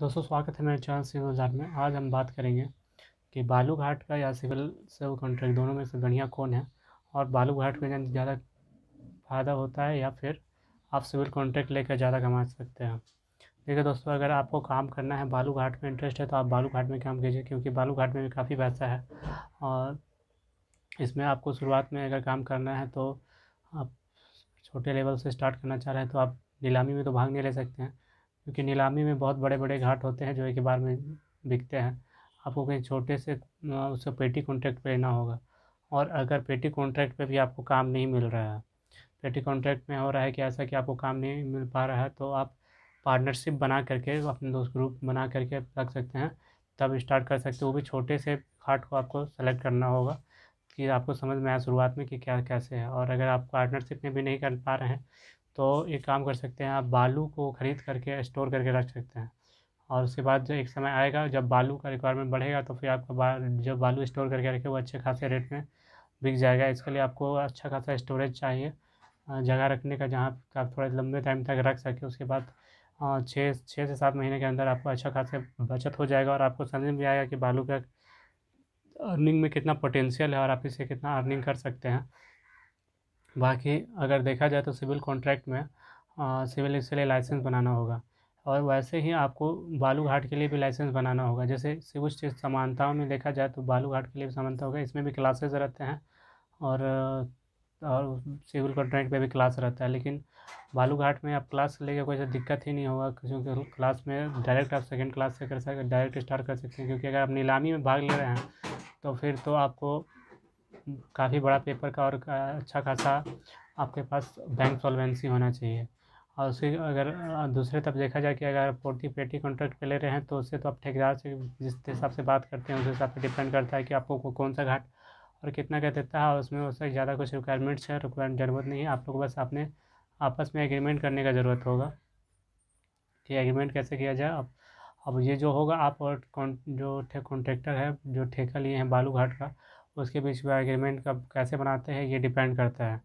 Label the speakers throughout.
Speaker 1: दोस्तों स्वागत है मेरे चैनल सिविल बाजार में आज हम बात करेंगे कि बालूघाट का या सिविल सिविल कॉन्ट्रैक्ट दोनों में से बढ़िया कौन है और बालूघाट में ज़्यादा फ़ायदा होता है या फिर आप सिविल कॉन्ट्रैक्ट लेकर ज़्यादा कमा सकते हैं देखिए दोस्तों अगर आपको काम करना है बालूघाट में इंटरेस्ट है तो आप बालूघाट में काम कीजिए क्योंकि बालूघाट में भी काफ़ी पैसा है और इसमें आपको शुरुआत में अगर काम करना है तो आप छोटे लेवल से स्टार्ट करना चाह रहे हैं तो आप नीलामी में तो भाग नहीं ले सकते हैं क्योंकि नीलामी में बहुत बड़े बड़े घाट होते हैं जो एक बार में बिकते हैं आपको कहीं छोटे से उसको पेटी कॉन्ट्रैक्ट पे लेना होगा और अगर पेटी कॉन्ट्रैक्ट पे भी आपको काम नहीं मिल रहा है पेटी कॉन्ट्रैक्ट में हो रहा है कि ऐसा कि आपको काम नहीं मिल पा रहा है तो आप पार्टनरशिप बना करके अपने दोस्त ग्रुप बना करके रख सकते हैं तब स्टार्ट कर सकते हो वो भी छोटे से घाट को आपको सेलेक्ट करना होगा कि आपको समझ में आया शुरुआत में कि क्या कैसे है और अगर आप पार्टनरशिप में भी नहीं कर पा रहे हैं तो एक काम कर सकते हैं आप बालू को ख़रीद करके स्टोर करके रख सकते हैं और उसके बाद जो एक समय आएगा जब बालू का रिक्वायरमेंट बढ़ेगा तो फिर आपका बा जब बालू स्टोर करके रखे वो अच्छे खासे रेट में बिक जाएगा इसके लिए आपको अच्छा खासा स्टोरेज चाहिए जगह रखने का जहाँ आप थोड़ा लंबे टाइम तक रख सके उसके बाद छः छः से सात महीने के अंदर आपको अच्छा खासा बचत हो जाएगा और आपको समझ में आएगा कि बालू का अर्निंग में कितना पोटेंशियल है और आप इसे कितना अर्निंग कर सकते हैं बाकी अगर देखा जाए तो सिविल कॉन्ट्रैक्ट में आ, सिविल लिए लाइसेंस बनाना होगा और वैसे ही आपको बालू घाट के लिए भी लाइसेंस बनाना होगा जैसे सिविल समानताओं में देखा जाए तो बालू घाट के लिए भी समानता होगा इसमें भी क्लासेज रहते हैं और और सिविल कॉन्ट्रैक्ट पे भी क्लास रहता है लेकिन बालू घाट में आप क्लास लेकर कोई दिक्कत ही नहीं होगा क्योंकि क्लास में डायरेक्ट आप सेकंड क्लास से कर सकते डायरेक्ट स्टार्ट कर सकते हैं क्योंकि अगर आप नीलामी में भाग ले रहे हैं तो फिर तो आपको काफ़ी बड़ा पेपर का और अच्छा खासा आपके पास बैंक सॉल्वेंसी होना चाहिए और उसके अगर दूसरे तरफ देखा जाए कि अगर पोर्टी पेटी कॉन्ट्रैक्ट पे ले रहे हैं तो उससे तो आप ठेकेदार से जिस हिसाब से बात करते हैं उस हिसाब से डिपेंड करता है कि आपको कौन सा घाट और कितना का देता है और उसमें उससे ज़्यादा कुछ रिक्वायरमेंट्स है रिक्वायरमेंट ज़रूरत नहीं है आप लोग बस आपने आपस में एग्रीमेंट करने का ज़रूरत होगा कि एग्रीमेंट कैसे किया जाए अब अब ये जो होगा आप और जो कॉन्ट्रैक्टर है जो ठेका लिए हैं बालू घाट का उसके बीच में एग्रीमेंट कब कैसे बनाते हैं ये डिपेंड करता है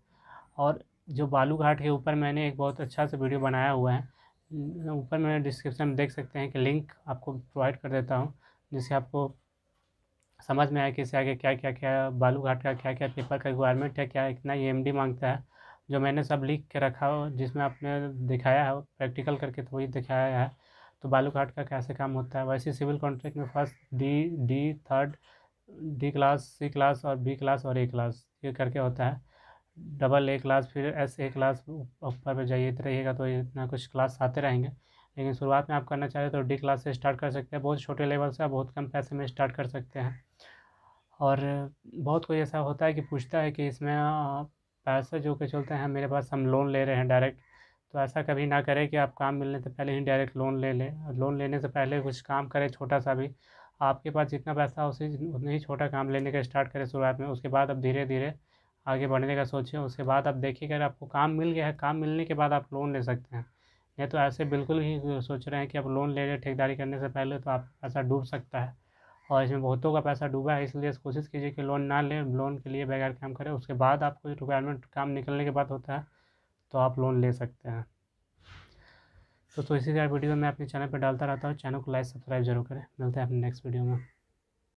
Speaker 1: और जो बालू घाट के ऊपर मैंने एक बहुत अच्छा से वीडियो बनाया हुआ है ऊपर मैंने डिस्क्रिप्शन में देख सकते हैं कि लिंक आपको प्रोवाइड कर देता हूँ जिससे आपको समझ में आया कि इससे आगे क्या क्या क्या बालू घाट का क्या क्या पेपर का रिक्वायरमेंट है क्या इतना ई e मांगता है जो मैंने सब लिख के रखा हो जिसमें आपने दिखाया है प्रैक्टिकल करके तो वही दिखाया है तो बालू घाट का कैसे काम होता है वैसे सिविल कॉन्ट्रैक्ट में first D D third D class C class और बी क्लास और ए क्लास ये करके होता है डबल ए क्लास फिर एस ए क्लास ऊपर पर जाइए रहिएगा तो इतना कुछ क्लास आते रहेंगे लेकिन शुरुआत में आप करना चाहते तो डी क्लास से स्टार्ट कर सकते हैं बहुत छोटे लेवल से आप बहुत कम पैसे में स्टार्ट कर सकते हैं और बहुत कोई ऐसा होता है कि पूछता है कि इसमें पैसा जो के चलते हैं मेरे पास हम लोन ले रहे हैं डायरेक्ट तो ऐसा कभी ना करें कि आप काम मिलने से पहले ही डायरेक्ट लोन ले लें लोन लेने से पहले कुछ काम करें छोटा सा भी आपके पास जितना पैसा हो उसे उतना ही छोटा काम लेने का स्टार्ट करें शुरुआत में उसके बाद अब धीरे धीरे आगे बढ़ने का सोचें उसके बाद आप देखिए अगर आपको काम मिल गया है काम मिलने के बाद आप लोन ले सकते हैं नहीं तो ऐसे बिल्कुल ही सोच रहे हैं कि आप लोन ले रहे ठेकेदारी करने से पहले तो आप पैसा डूब सकता है और इसमें बहुतों का पैसा डूबा है इसलिए कोशिश कीजिए कि लोन ना लें लोन के लिए बगैर काम करें उसके बाद आपको रिक्वायरमेंट काम निकलने के बाद होता है तो आप लोन ले सकते हैं दोस्तों तो इसी तरह वीडियो मैं अपने चैनल पर डालता रहता हूँ चैनल को लाइक सब्सक्राइब जरूर करें मिलते हैं अपने नेक्स्ट वीडियो में